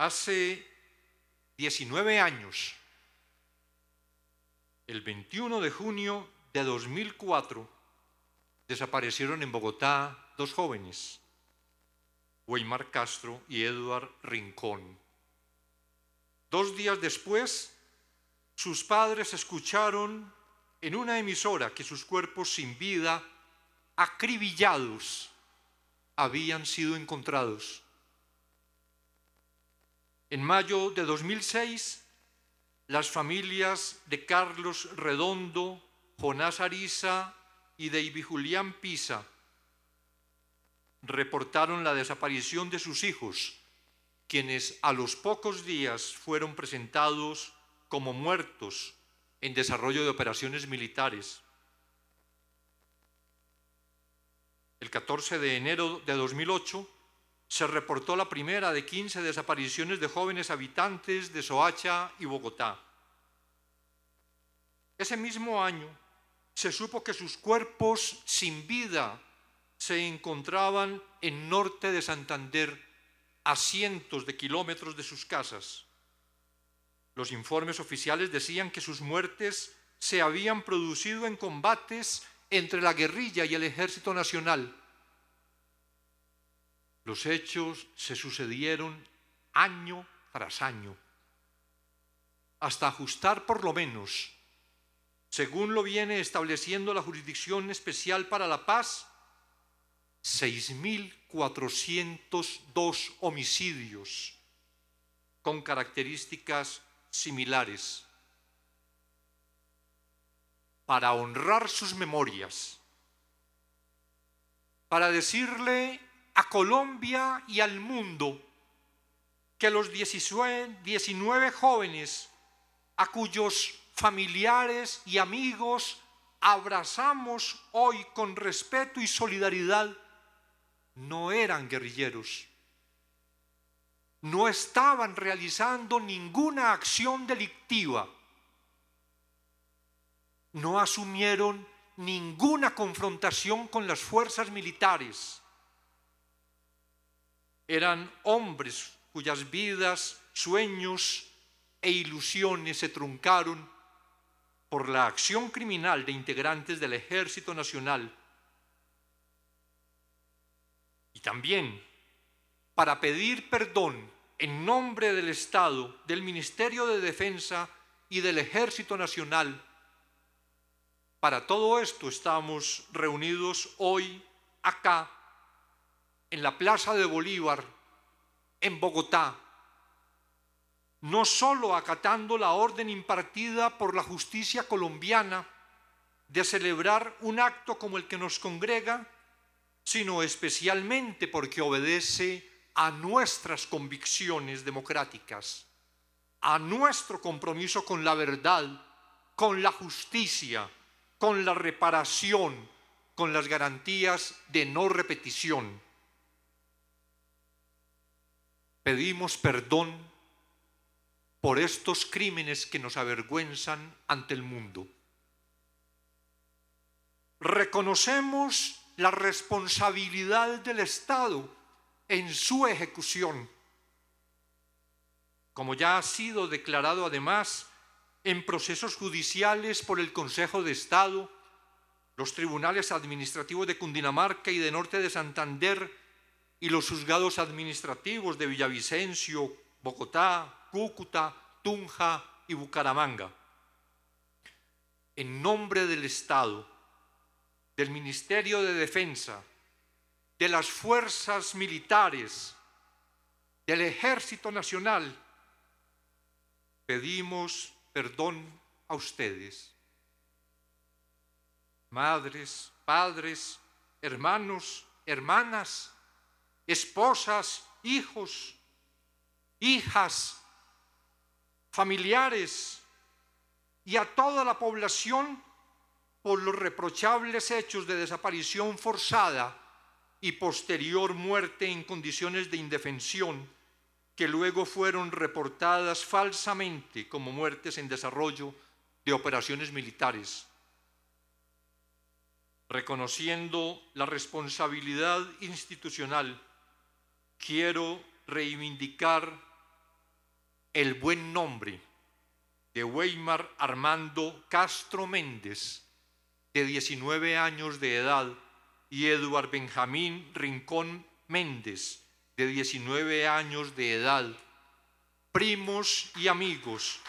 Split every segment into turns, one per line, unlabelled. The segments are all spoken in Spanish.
Hace 19 años, el 21 de junio de 2004, desaparecieron en Bogotá dos jóvenes, Weimar Castro y Eduard Rincón. Dos días después, sus padres escucharon en una emisora que sus cuerpos sin vida, acribillados, habían sido encontrados. En mayo de 2006, las familias de Carlos Redondo, Jonás Arisa y David Julián Pisa reportaron la desaparición de sus hijos, quienes a los pocos días fueron presentados como muertos en desarrollo de operaciones militares. El 14 de enero de 2008, se reportó la primera de 15 desapariciones de jóvenes habitantes de Soacha y Bogotá. Ese mismo año se supo que sus cuerpos sin vida se encontraban en norte de Santander, a cientos de kilómetros de sus casas. Los informes oficiales decían que sus muertes se habían producido en combates entre la guerrilla y el ejército nacional los hechos se sucedieron año tras año, hasta ajustar por lo menos, según lo viene estableciendo la Jurisdicción Especial para la Paz, 6.402 homicidios con características similares. Para honrar sus memorias, para decirle a Colombia y al mundo que los 19, jóvenes a cuyos familiares y amigos abrazamos hoy con respeto y solidaridad no eran guerrilleros, no estaban realizando ninguna acción delictiva, no asumieron ninguna confrontación con las fuerzas militares eran hombres cuyas vidas, sueños e ilusiones se truncaron por la acción criminal de integrantes del Ejército Nacional y también para pedir perdón en nombre del Estado, del Ministerio de Defensa y del Ejército Nacional. Para todo esto estamos reunidos hoy acá en la Plaza de Bolívar, en Bogotá, no solo acatando la orden impartida por la justicia colombiana de celebrar un acto como el que nos congrega, sino especialmente porque obedece a nuestras convicciones democráticas, a nuestro compromiso con la verdad, con la justicia, con la reparación, con las garantías de no repetición pedimos perdón por estos crímenes que nos avergüenzan ante el mundo. Reconocemos la responsabilidad del Estado en su ejecución, como ya ha sido declarado además en procesos judiciales por el Consejo de Estado, los tribunales administrativos de Cundinamarca y de Norte de Santander y los juzgados administrativos de Villavicencio, Bogotá, Cúcuta, Tunja y Bucaramanga. En nombre del Estado, del Ministerio de Defensa, de las fuerzas militares, del Ejército Nacional, pedimos perdón a ustedes, madres, padres, hermanos, hermanas, esposas, hijos, hijas, familiares y a toda la población por los reprochables hechos de desaparición forzada y posterior muerte en condiciones de indefensión que luego fueron reportadas falsamente como muertes en desarrollo de operaciones militares. Reconociendo la responsabilidad institucional quiero reivindicar el buen nombre de Weimar Armando Castro Méndez, de 19 años de edad, y Eduard Benjamín Rincón Méndez, de 19 años de edad, primos y amigos,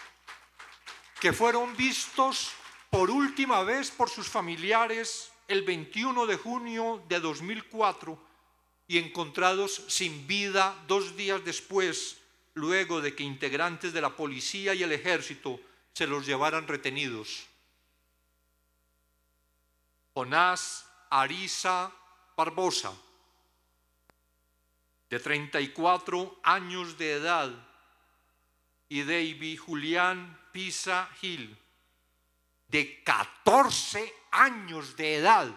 que fueron vistos por última vez por sus familiares el 21 de junio de 2004 y encontrados sin vida dos días después, luego de que integrantes de la policía y el ejército se los llevaran retenidos. Jonás Arisa Barbosa, de 34 años de edad, y David Julián Pisa Gil, de 14 años de edad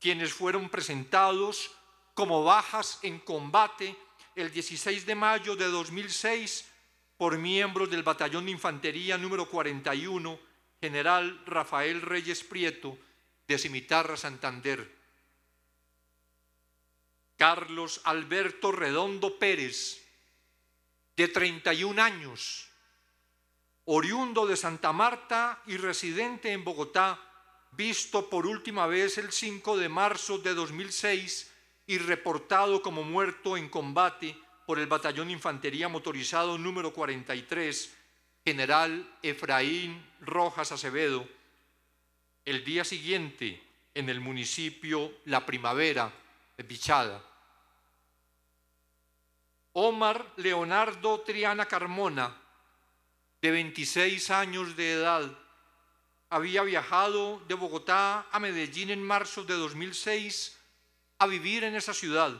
quienes fueron presentados como bajas en combate el 16 de mayo de 2006 por miembros del Batallón de Infantería número 41, general Rafael Reyes Prieto, de Cimitarra Santander. Carlos Alberto Redondo Pérez, de 31 años, oriundo de Santa Marta y residente en Bogotá, visto por última vez el 5 de marzo de 2006 y reportado como muerto en combate por el Batallón Infantería Motorizado número 43, general Efraín Rojas Acevedo, el día siguiente en el municipio La Primavera de Bichada. Omar Leonardo Triana Carmona, de 26 años de edad, había viajado de Bogotá a Medellín en marzo de 2006 a vivir en esa ciudad.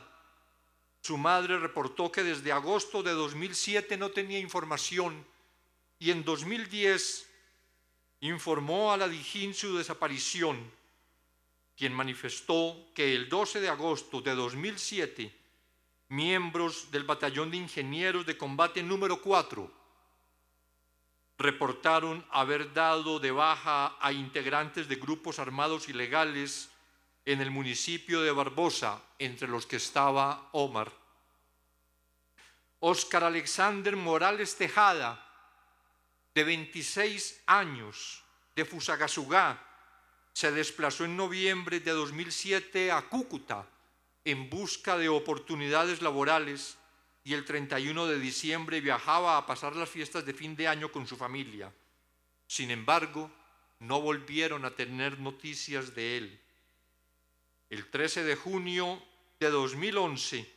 Su madre reportó que desde agosto de 2007 no tenía información y en 2010 informó a la Dijín su desaparición, quien manifestó que el 12 de agosto de 2007 miembros del Batallón de Ingenieros de Combate número 4 reportaron haber dado de baja a integrantes de grupos armados ilegales en el municipio de Barbosa, entre los que estaba Omar. Óscar Alexander Morales Tejada, de 26 años, de Fusagasugá, se desplazó en noviembre de 2007 a Cúcuta en busca de oportunidades laborales y el 31 de diciembre viajaba a pasar las fiestas de fin de año con su familia. Sin embargo, no volvieron a tener noticias de él. El 13 de junio de 2011,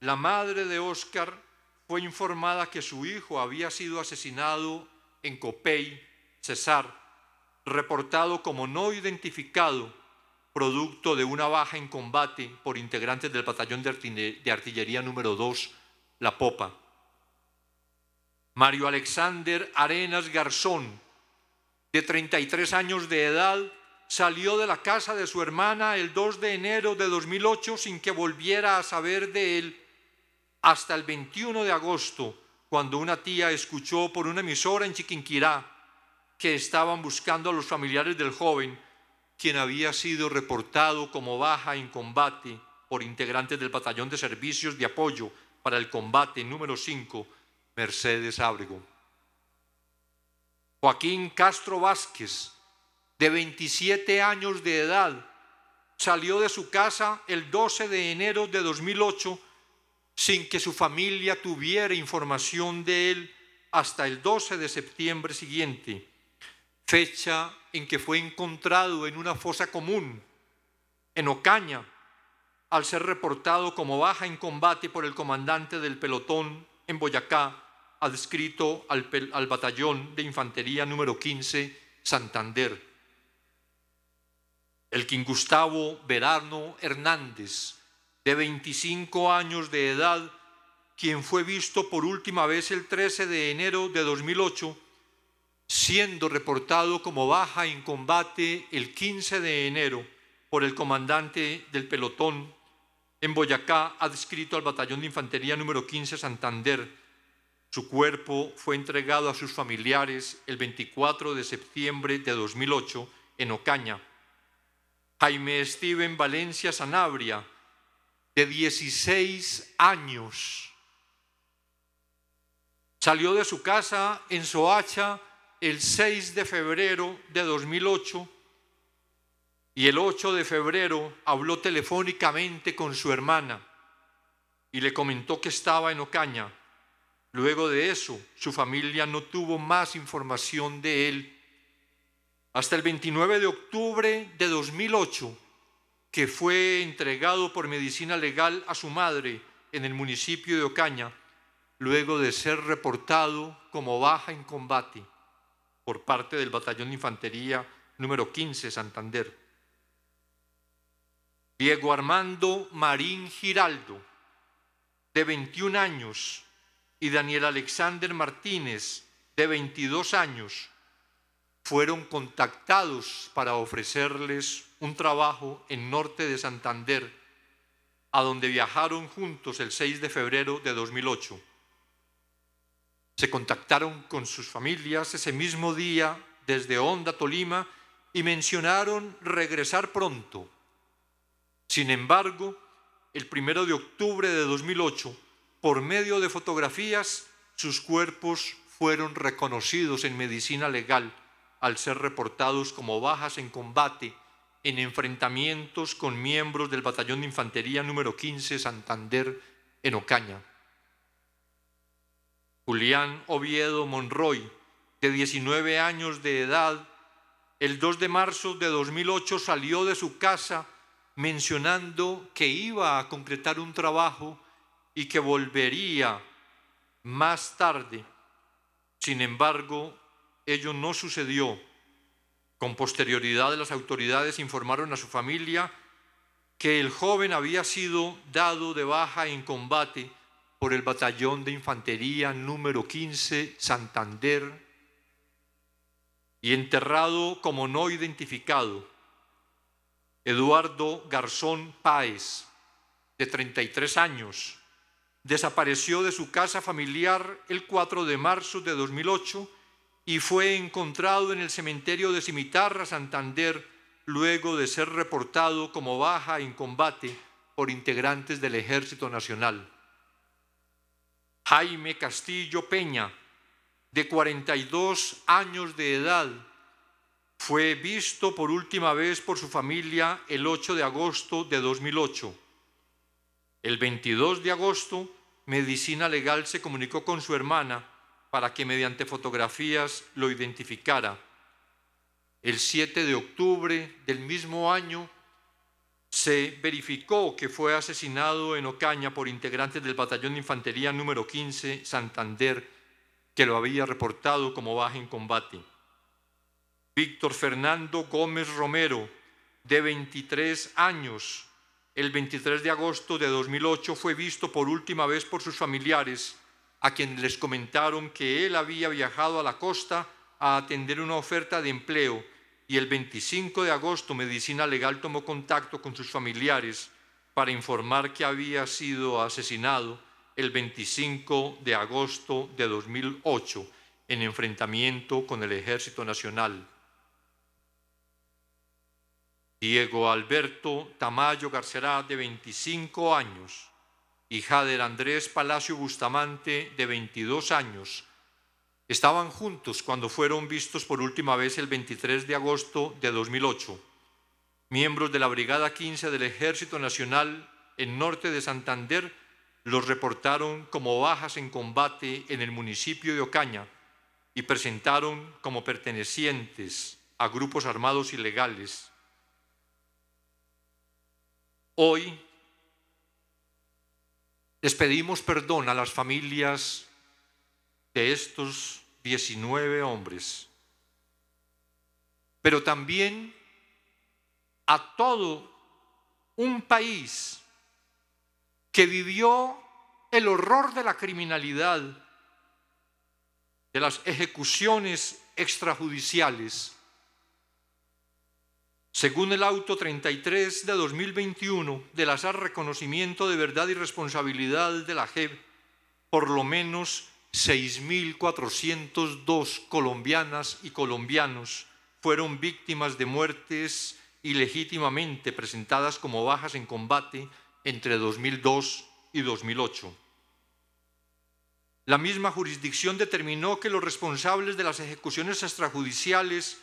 la madre de Oscar fue informada que su hijo había sido asesinado en Copey, Cesar, reportado como no identificado producto de una baja en combate por integrantes del batallón de artillería número 2, La Popa. Mario Alexander Arenas Garzón, de 33 años de edad, salió de la casa de su hermana el 2 de enero de 2008 sin que volviera a saber de él hasta el 21 de agosto, cuando una tía escuchó por una emisora en Chiquinquirá que estaban buscando a los familiares del joven quien había sido reportado como baja en combate por integrantes del Batallón de Servicios de Apoyo para el Combate número 5, Mercedes Ábrego. Joaquín Castro Vázquez, de 27 años de edad, salió de su casa el 12 de enero de 2008 sin que su familia tuviera información de él hasta el 12 de septiembre siguiente, fecha en que fue encontrado en una fosa común, en Ocaña, al ser reportado como baja en combate por el comandante del pelotón en Boyacá, adscrito al, batallón de infantería número 15, Santander. El quien Gustavo Verano Hernández, de 25 años de edad, quien fue visto por última vez el 13 de enero de 2008, siendo reportado como baja en combate el 15 de enero por el comandante del pelotón en Boyacá, adscrito al batallón de infantería número 15 Santander. Su cuerpo fue entregado a sus familiares el 24 de septiembre de 2008 en Ocaña. Jaime Steven Valencia Sanabria, de 16 años, salió de su casa en Soacha el 6 de febrero de 2008 y el 8 de febrero habló telefónicamente con su hermana y le comentó que estaba en Ocaña. Luego de eso, su familia no tuvo más información de él hasta el 29 de octubre de 2008, que fue entregado por medicina legal a su madre en el municipio de Ocaña, luego de ser reportado como baja en combate por parte del Batallón de Infantería número 15, Santander. Diego Armando Marín Giraldo, de 21 años, y Daniel Alexander Martínez, de 22 años, fueron contactados para ofrecerles un trabajo en norte de Santander, a donde viajaron juntos el 6 de febrero de 2008. Se contactaron con sus familias ese mismo día desde Honda, Tolima, y mencionaron regresar pronto. Sin embargo, el primero de octubre de 2008, por medio de fotografías, sus cuerpos fueron reconocidos en medicina legal al ser reportados como bajas en combate en enfrentamientos con miembros del Batallón de Infantería número 15 Santander en Ocaña. Julián Oviedo Monroy, de 19 años de edad, el 2 de marzo de 2008 salió de su casa mencionando que iba a concretar un trabajo y que volvería más tarde. Sin embargo, ello no sucedió. Con posterioridad las autoridades informaron a su familia que el joven había sido dado de baja en combate por el batallón de infantería número 15 Santander y enterrado como no identificado, Eduardo Garzón Páez, de 33 años, desapareció de su casa familiar el 4 de marzo de 2008 y fue encontrado en el cementerio de Cimitarra, Santander, luego de ser reportado como baja en combate por integrantes del Ejército Nacional. Jaime Castillo Peña, de 42 años de edad, fue visto por última vez por su familia el 8 de agosto de 2008. El 22 de agosto, Medicina Legal se comunicó con su hermana para que mediante fotografías lo identificara. El 7 de octubre del mismo año, se verificó que fue asesinado en Ocaña por integrantes del batallón de infantería número 15 Santander, que lo había reportado como baja en combate. Víctor Fernando Gómez Romero, de 23 años, el 23 de agosto de 2008 fue visto por última vez por sus familiares, a quienes les comentaron que él había viajado a la costa a atender una oferta de empleo y el 25 de agosto Medicina Legal tomó contacto con sus familiares para informar que había sido asesinado el 25 de agosto de 2008 en enfrentamiento con el Ejército Nacional. Diego Alberto Tamayo Garcerá, de 25 años, y Jader Andrés Palacio Bustamante, de 22 años, Estaban juntos cuando fueron vistos por última vez el 23 de agosto de 2008, miembros de la Brigada 15 del Ejército Nacional en norte de Santander los reportaron como bajas en combate en el municipio de Ocaña y presentaron como pertenecientes a grupos armados ilegales. Hoy les pedimos perdón a las familias de estos 19 hombres, pero también a todo un país que vivió el horror de la criminalidad, de las ejecuciones extrajudiciales. Según el auto 33 de 2021 del azar reconocimiento de verdad y responsabilidad de la JEP, por lo menos 6.402 colombianas y colombianos fueron víctimas de muertes ilegítimamente presentadas como bajas en combate entre 2002 y 2008. La misma jurisdicción determinó que los responsables de las ejecuciones extrajudiciales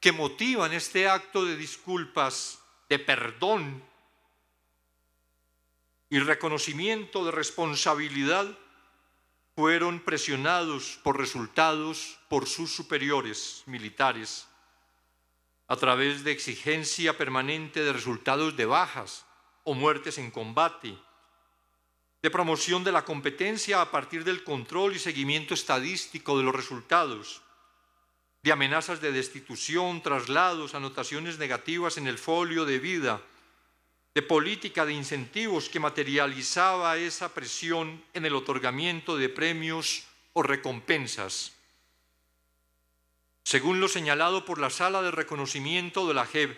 que motivan este acto de disculpas, de perdón y reconocimiento de responsabilidad fueron presionados por resultados por sus superiores militares a través de exigencia permanente de resultados de bajas o muertes en combate, de promoción de la competencia a partir del control y seguimiento estadístico de los resultados, de amenazas de destitución, traslados, anotaciones negativas en el folio de vida, de política de incentivos que materializaba esa presión en el otorgamiento de premios o recompensas. Según lo señalado por la Sala de Reconocimiento de la JEB,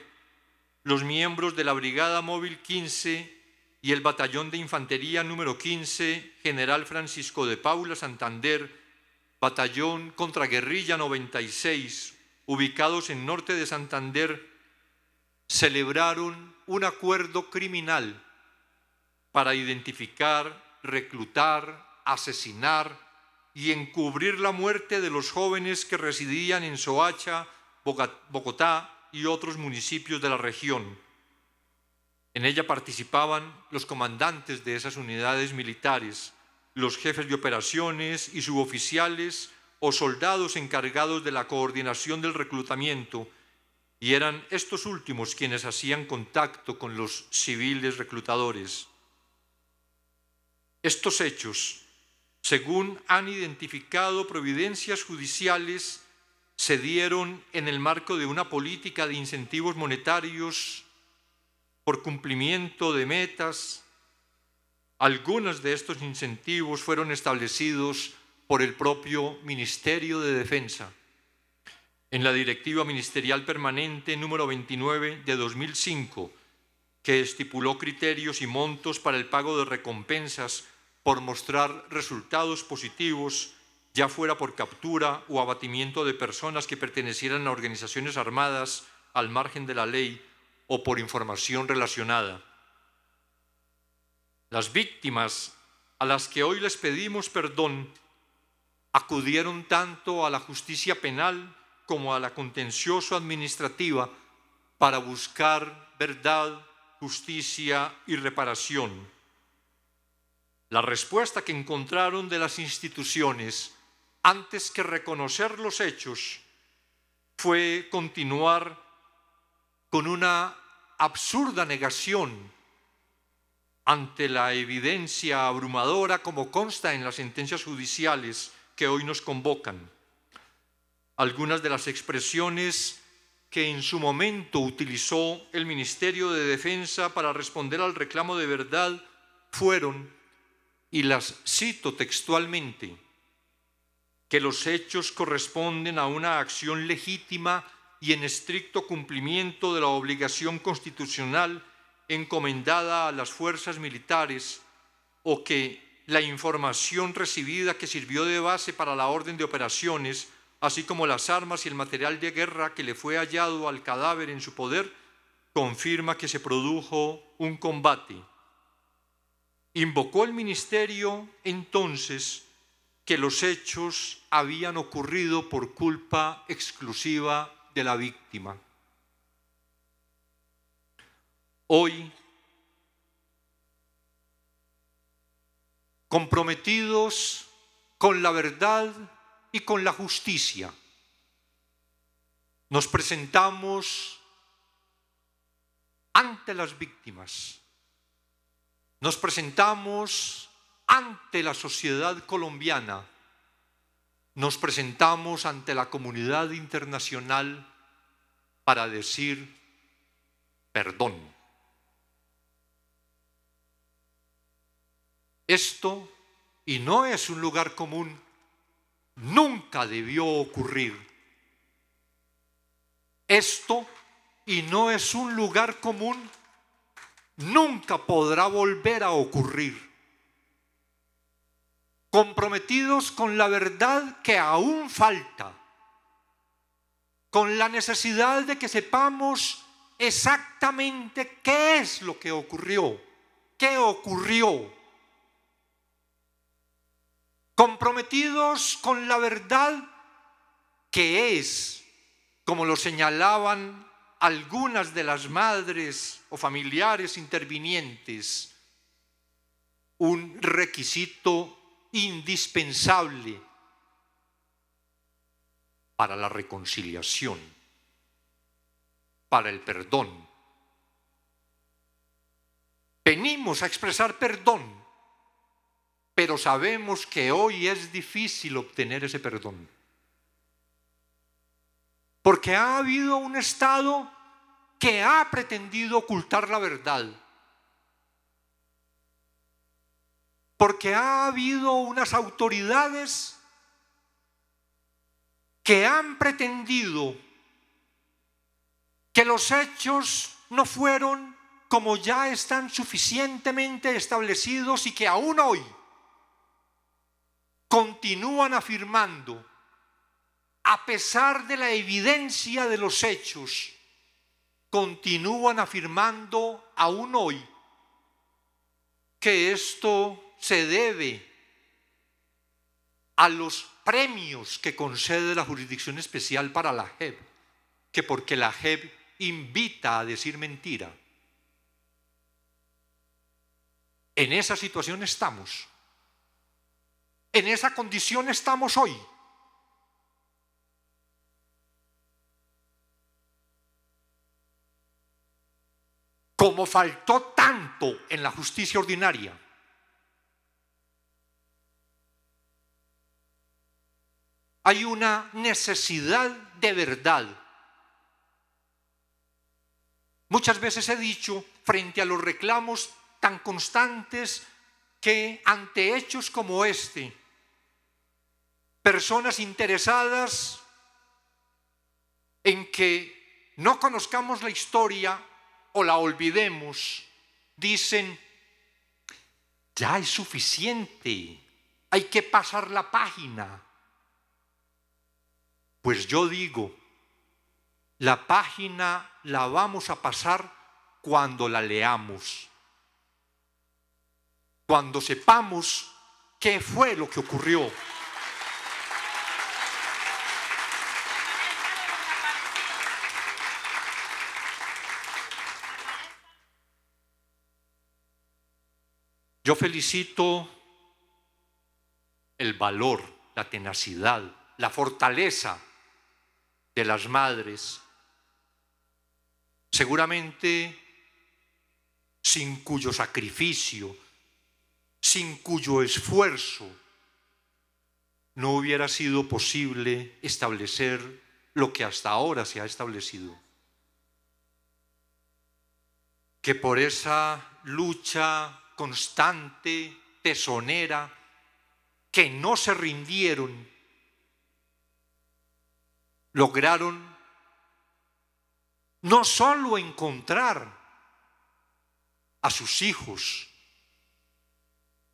los miembros de la Brigada Móvil 15 y el Batallón de Infantería número 15, General Francisco de Paula Santander, Batallón Guerrilla 96, ubicados en norte de Santander, celebraron un acuerdo criminal para identificar, reclutar, asesinar y encubrir la muerte de los jóvenes que residían en Soacha, Bogotá y otros municipios de la región. En ella participaban los comandantes de esas unidades militares, los jefes de operaciones y suboficiales o soldados encargados de la coordinación del reclutamiento, y eran estos últimos quienes hacían contacto con los civiles reclutadores. Estos hechos, según han identificado providencias judiciales, se dieron en el marco de una política de incentivos monetarios por cumplimiento de metas. Algunos de estos incentivos fueron establecidos por el propio Ministerio de Defensa en la Directiva Ministerial Permanente número 29 de 2005, que estipuló criterios y montos para el pago de recompensas por mostrar resultados positivos, ya fuera por captura o abatimiento de personas que pertenecieran a organizaciones armadas al margen de la ley o por información relacionada. Las víctimas a las que hoy les pedimos perdón acudieron tanto a la justicia penal como a la contencioso administrativa para buscar verdad, justicia y reparación. La respuesta que encontraron de las instituciones antes que reconocer los hechos fue continuar con una absurda negación ante la evidencia abrumadora como consta en las sentencias judiciales que hoy nos convocan algunas de las expresiones que en su momento utilizó el Ministerio de Defensa para responder al reclamo de verdad fueron, y las cito textualmente, que los hechos corresponden a una acción legítima y en estricto cumplimiento de la obligación constitucional encomendada a las fuerzas militares o que la información recibida que sirvió de base para la orden de operaciones así como las armas y el material de guerra que le fue hallado al cadáver en su poder, confirma que se produjo un combate. Invocó el ministerio entonces que los hechos habían ocurrido por culpa exclusiva de la víctima. Hoy, comprometidos con la verdad y con la justicia. Nos presentamos ante las víctimas. Nos presentamos ante la sociedad colombiana. Nos presentamos ante la comunidad internacional para decir perdón. Esto, y no es un lugar común, nunca debió ocurrir. Esto, y no es un lugar común, nunca podrá volver a ocurrir. Comprometidos con la verdad que aún falta, con la necesidad de que sepamos exactamente qué es lo que ocurrió, qué ocurrió comprometidos con la verdad que es, como lo señalaban algunas de las madres o familiares intervinientes, un requisito indispensable para la reconciliación, para el perdón. Venimos a expresar perdón pero sabemos que hoy es difícil obtener ese perdón. Porque ha habido un Estado que ha pretendido ocultar la verdad. Porque ha habido unas autoridades que han pretendido que los hechos no fueron como ya están suficientemente establecidos y que aún hoy continúan afirmando, a pesar de la evidencia de los hechos, continúan afirmando aún hoy que esto se debe a los premios que concede la jurisdicción especial para la JEP, que porque la JEP invita a decir mentira. En esa situación estamos. En esa condición estamos hoy. Como faltó tanto en la justicia ordinaria, hay una necesidad de verdad. Muchas veces he dicho, frente a los reclamos tan constantes, que ante hechos como este, personas interesadas en que no conozcamos la historia o la olvidemos, dicen, ya es suficiente, hay que pasar la página. Pues yo digo, la página la vamos a pasar cuando la leamos, cuando sepamos qué fue lo que ocurrió. Yo felicito el valor, la tenacidad, la fortaleza de las madres, seguramente sin cuyo sacrificio, sin cuyo esfuerzo, no hubiera sido posible establecer lo que hasta ahora se ha establecido. Que por esa lucha constante, tesonera, que no se rindieron, lograron no solo encontrar a sus hijos,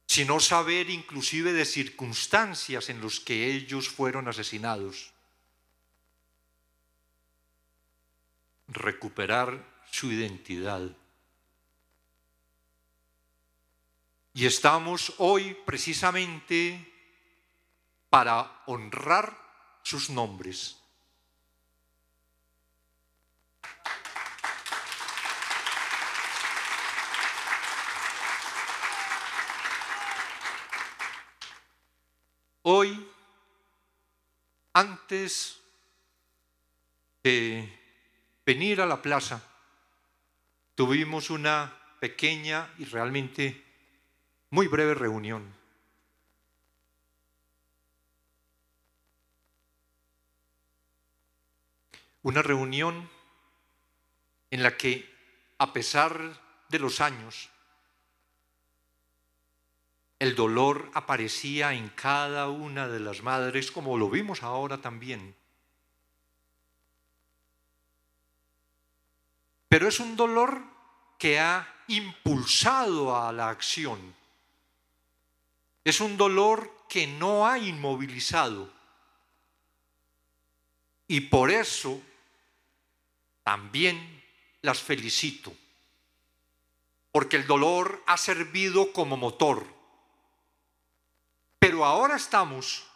sino saber inclusive de circunstancias en las que ellos fueron asesinados. Recuperar su identidad. Y estamos hoy precisamente para honrar sus nombres. Hoy, antes de venir a la plaza, tuvimos una pequeña y realmente muy breve reunión. Una reunión en la que, a pesar de los años, el dolor aparecía en cada una de las madres, como lo vimos ahora también. Pero es un dolor que ha impulsado a la acción. Es un dolor que no ha inmovilizado. Y por eso también las felicito, porque el dolor ha servido como motor. Pero ahora estamos,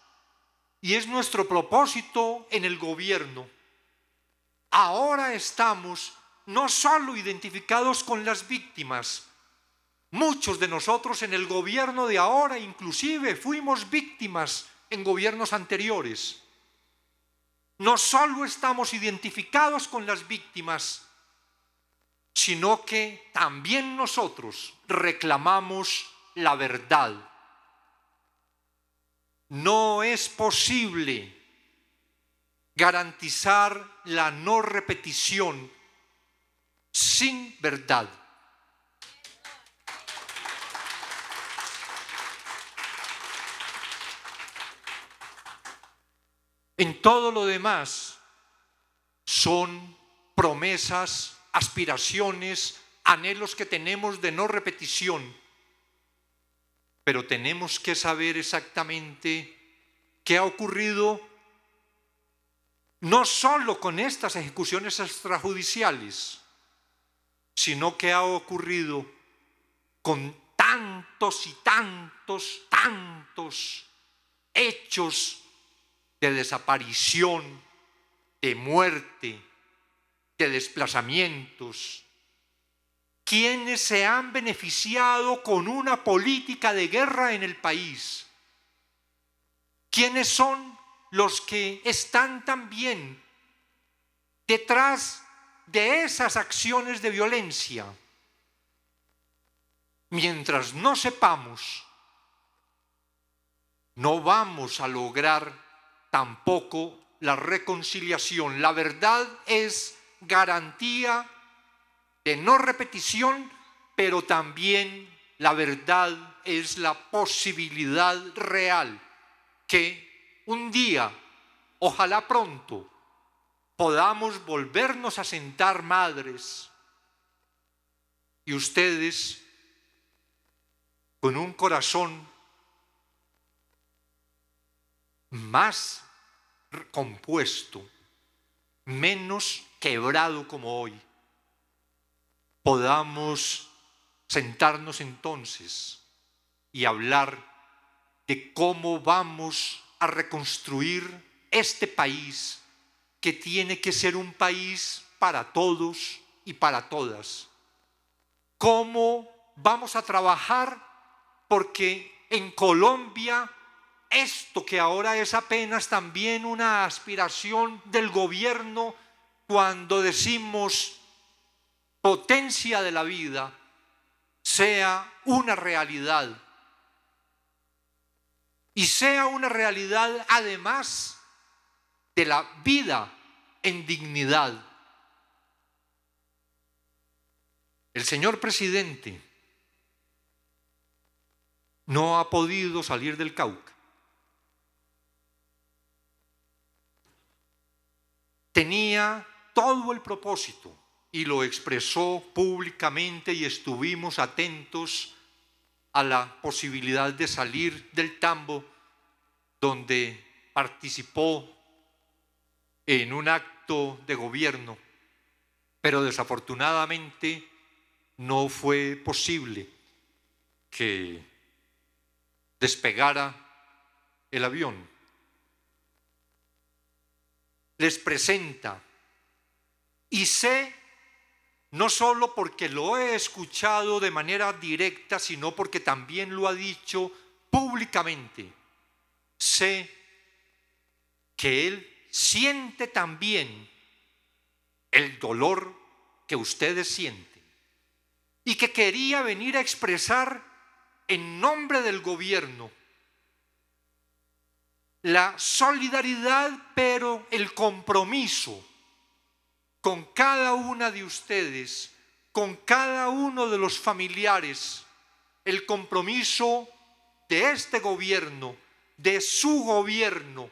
y es nuestro propósito en el gobierno, ahora estamos no solo identificados con las víctimas, Muchos de nosotros en el gobierno de ahora inclusive fuimos víctimas en gobiernos anteriores. No solo estamos identificados con las víctimas, sino que también nosotros reclamamos la verdad. No es posible garantizar la no repetición sin verdad. En todo lo demás son promesas, aspiraciones, anhelos que tenemos de no repetición. Pero tenemos que saber exactamente qué ha ocurrido no solo con estas ejecuciones extrajudiciales, sino qué ha ocurrido con tantos y tantos, tantos hechos de desaparición, de muerte, de desplazamientos. ¿Quienes se han beneficiado con una política de guerra en el país? ¿Quiénes son los que están también detrás de esas acciones de violencia? Mientras no sepamos, no vamos a lograr tampoco la reconciliación. La verdad es garantía de no repetición, pero también la verdad es la posibilidad real que un día, ojalá pronto, podamos volvernos a sentar madres y ustedes con un corazón más compuesto, menos quebrado como hoy, podamos sentarnos entonces y hablar de cómo vamos a reconstruir este país que tiene que ser un país para todos y para todas. ¿Cómo vamos a trabajar porque en Colombia esto que ahora es apenas también una aspiración del gobierno cuando decimos potencia de la vida sea una realidad. Y sea una realidad además de la vida en dignidad. El señor presidente no ha podido salir del Cauca. tenía todo el propósito y lo expresó públicamente y estuvimos atentos a la posibilidad de salir del tambo donde participó en un acto de gobierno, pero desafortunadamente no fue posible que despegara el avión les presenta. Y sé, no solo porque lo he escuchado de manera directa, sino porque también lo ha dicho públicamente, sé que Él siente también el dolor que ustedes sienten y que quería venir a expresar en nombre del gobierno la solidaridad, pero el compromiso con cada una de ustedes, con cada uno de los familiares, el compromiso de este gobierno, de su gobierno,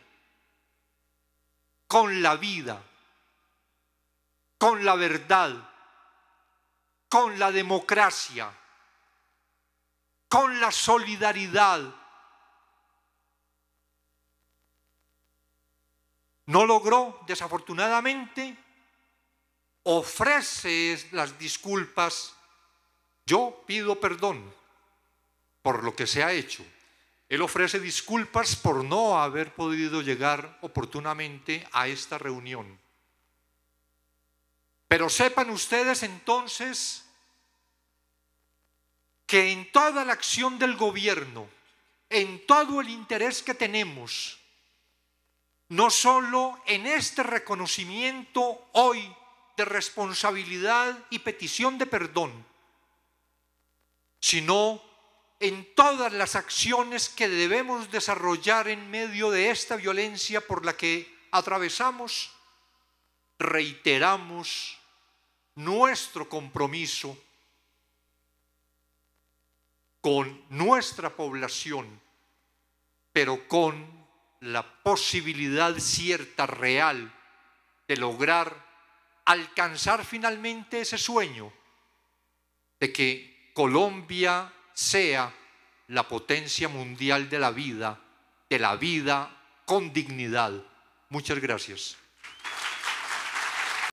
con la vida, con la verdad, con la democracia, con la solidaridad no logró, desafortunadamente, ofrece las disculpas. Yo pido perdón por lo que se ha hecho. Él ofrece disculpas por no haber podido llegar oportunamente a esta reunión. Pero sepan ustedes entonces que en toda la acción del gobierno, en todo el interés que tenemos, no solo en este reconocimiento hoy de responsabilidad y petición de perdón, sino en todas las acciones que debemos desarrollar en medio de esta violencia por la que atravesamos, reiteramos nuestro compromiso con nuestra población, pero con la posibilidad cierta, real, de lograr alcanzar finalmente ese sueño de que Colombia sea la potencia mundial de la vida, de la vida con dignidad. Muchas gracias.